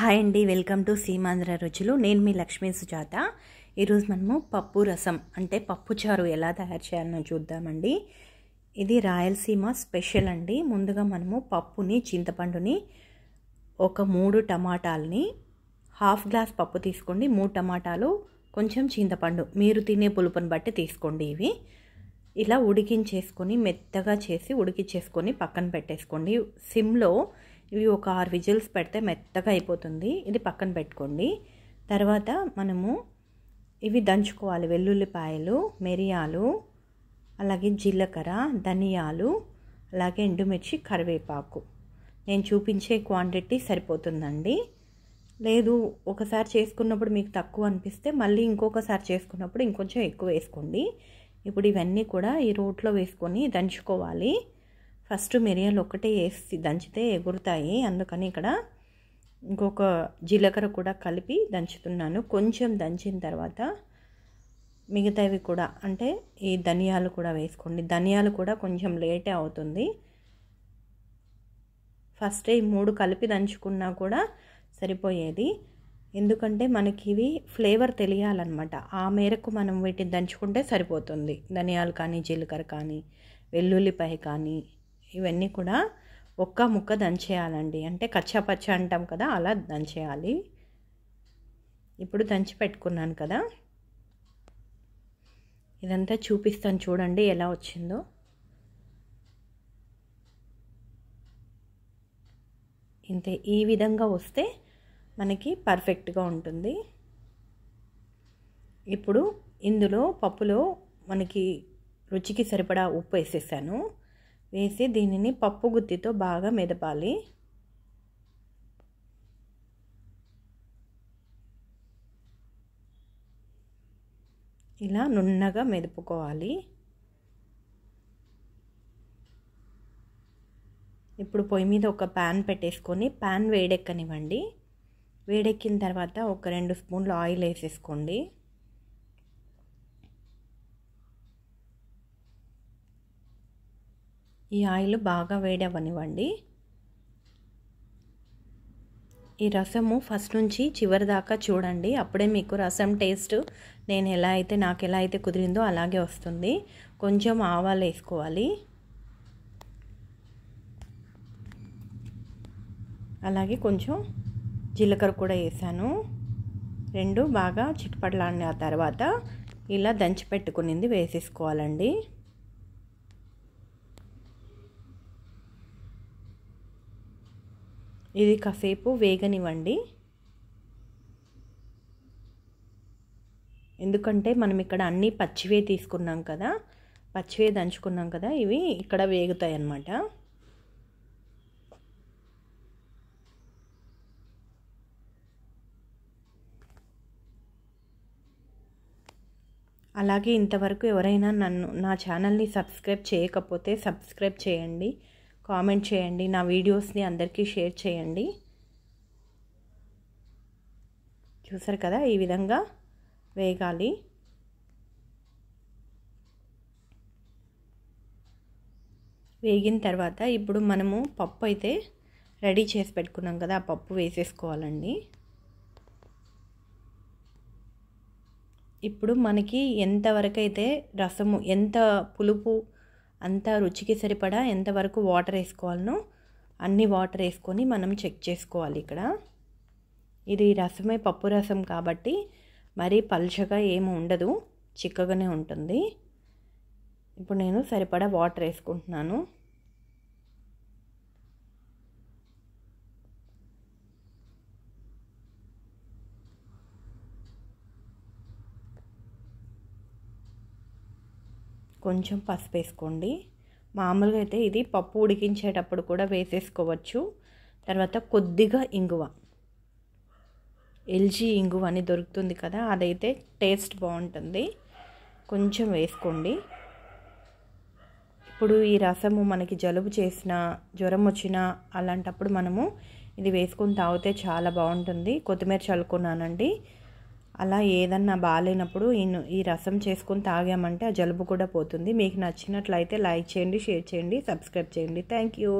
hi అండి welcome to Seemandhra రుచులు నేను మీ లక్ష్మీ సుజాత ఈరోజు మనము పప్పు రసం అంటే పప్పు చారు ఎలా తయారు చేయాలనో చూద్దామండి ఇది రాయలసీమ స్పెషల్ అండి ముందుగా మనము పప్పుని చింతపండుని ఒక మూడు టమాటాలని హాఫ్ గ్లాస్ పప్పు తీసుకోండి మూడు టమాటాలు కొంచెం చింతపండు మీరు తినే పులుపుని బట్టి తీసుకోండి ఇవి ఇలా ఉడికించేసుకొని మెత్తగా చేసి ఉడికించేసుకొని పక్కన పెట్టేసుకోండి సిమ్లో ఇవి ఒక ఆరు విజిల్స్ పెడితే మెత్తగా అయిపోతుంది ఇది పక్కన పెట్టుకోండి తర్వాత మనము ఇవి దంచుకోవాలి వెల్లుల్లిపాయలు మిరియాలు అలాగే జీలకర్ర ధనియాలు అలాగే ఎండుమిర్చి కరివేపాకు నేను చూపించే క్వాంటిటీ సరిపోతుందండి లేదు ఒకసారి చేసుకున్నప్పుడు మీకు తక్కువ అనిపిస్తే మళ్ళీ ఇంకొకసారి చేసుకున్నప్పుడు ఇంకొంచెం ఎక్కువ వేసుకోండి ఇప్పుడు ఇవన్నీ కూడా ఈ రోట్లో వేసుకొని దంచుకోవాలి ఫస్ట్ మిరియాలు ఒకటే వేసి దంచితే ఎగురుతాయి అందుకని ఇక్కడ ఇంకొక జీలకర్ర కూడా కలిపి దంచుతున్నాను కొంచెం దంచిన తర్వాత మిగతావి కూడా అంటే ఈ ధనియాలు కూడా వేసుకోండి ధనియాలు కూడా కొంచెం లేటే అవుతుంది ఫస్ట్ ఈ మూడు కలిపి దంచుకున్నా కూడా సరిపోయేది ఎందుకంటే మనకి ఇవి ఫ్లేవర్ తెలియాలన్నమాట ఆ మేరకు మనం వీటిని దంచుకుంటే సరిపోతుంది ధనియాలు కానీ జీలకర్ర కానీ వెల్లుల్లిపాయ కానీ ఇవన్నీ కూడా ఒక్క ముక్క దంచేయాలండి అంటే కచ్చాపచ్చ అంటాం కదా అలా దంచేయాలి ఇప్పుడు దంచి పెట్టుకున్నాను కదా ఇదంతా చూపిస్తాను చూడండి ఎలా వచ్చిందో ఇంతే ఈ విధంగా వస్తే మనకి పర్ఫెక్ట్గా ఉంటుంది ఇప్పుడు ఇందులో పప్పులో మనకి రుచికి సరిపడా ఉప్పు వేసేసాను వేసి దీనిని పప్పు గుత్తితో బాగా మెదపాలి ఇలా నున్నగా మెదుపుకోవాలి ఇప్పుడు పొయ్యి మీద ఒక ప్యాన్ పెట్టేసుకొని ప్యాన్ వేడెక్కనివ్వండి వేడెక్కిన తర్వాత ఒక రెండు స్పూన్లు ఆయిల్ వేసేసుకోండి ఈ ఆయిల్ బాగా వేడవనివ్వండి ఈ రసము ఫస్ట్ నుంచి చివరి దాకా చూడండి అప్పుడే మీకు రసం టేస్ట్ నేను ఎలా అయితే నాకు ఎలా అయితే కుదిరిందో అలాగే వస్తుంది కొంచెం ఆవాలు వేసుకోవాలి అలాగే కొంచెం జీలకర్ర కూడా వేసాను రెండు బాగా చిట్పడలాడిన తర్వాత ఇలా దంచి పెట్టుకునింది వేసేసుకోవాలండి ఇది కాసేపు వేగనివ్వండి ఎందుకంటే మనం ఇక్కడ అన్నీ పచ్చివే తీసుకున్నాం కదా పచ్చివే దంచుకున్నాం కదా ఇవి ఇక్కడ వేగుతాయి అన్నమాట అలాగే ఇంతవరకు ఎవరైనా నన్ను నా ఛానల్ని సబ్స్క్రైబ్ చేయకపోతే సబ్స్క్రైబ్ చేయండి కామెంట్ చేయండి నా వీడియోస్ని అందరికీ షేర్ చేయండి చూసారు కదా ఈ విధంగా వేగాలి వేగిన తర్వాత ఇప్పుడు మనము పప్పు అయితే రెడీ చేసి పెట్టుకున్నాం కదా ఆ పప్పు వేసేసుకోవాలండి ఇప్పుడు మనకి ఎంతవరకు అయితే రసము ఎంత పులుపు అంతా రుచికి సరిపడా ఎంతవరకు వాటర్ వేసుకోవాలనో అన్ని వాటర్ వేసుకొని మనం చెక్ చేసుకోవాలి ఇక్కడ ఇది రసమే పప్పు రసం కాబట్టి మరీ పలుచగా ఏమి ఉండదు చిక్కగానే ఉంటుంది ఇప్పుడు నేను సరిపడా వాటర్ వేసుకుంటున్నాను కొంచెం పసుపు వేసుకోండి మామూలుగా అయితే ఇది పప్పు ఉడికించేటప్పుడు కూడా వేసేసుకోవచ్చు తర్వాత కొద్దిగా ఇంగువ ఎల్జీ ఇంగువ అని దొరుకుతుంది కదా అదైతే టేస్ట్ బాగుంటుంది కొంచెం వేసుకోండి ఇప్పుడు ఈ రసము మనకి జలుబు చేసిన జ్వరం వచ్చినా అలాంటప్పుడు మనము ఇది వేసుకొని తాగితే చాలా బాగుంటుంది కొత్తిమీర చల్లుకున్నానండి అలా ఏదన్నా బాగాలేనప్పుడు ఈ రసం చేసుకొని తాగామంటే ఆ జలుబు కూడా పోతుంది మీకు నచ్చినట్లయితే లైక్ చేయండి షేర్ చేయండి సబ్స్క్రైబ్ చేయండి థ్యాంక్ యూ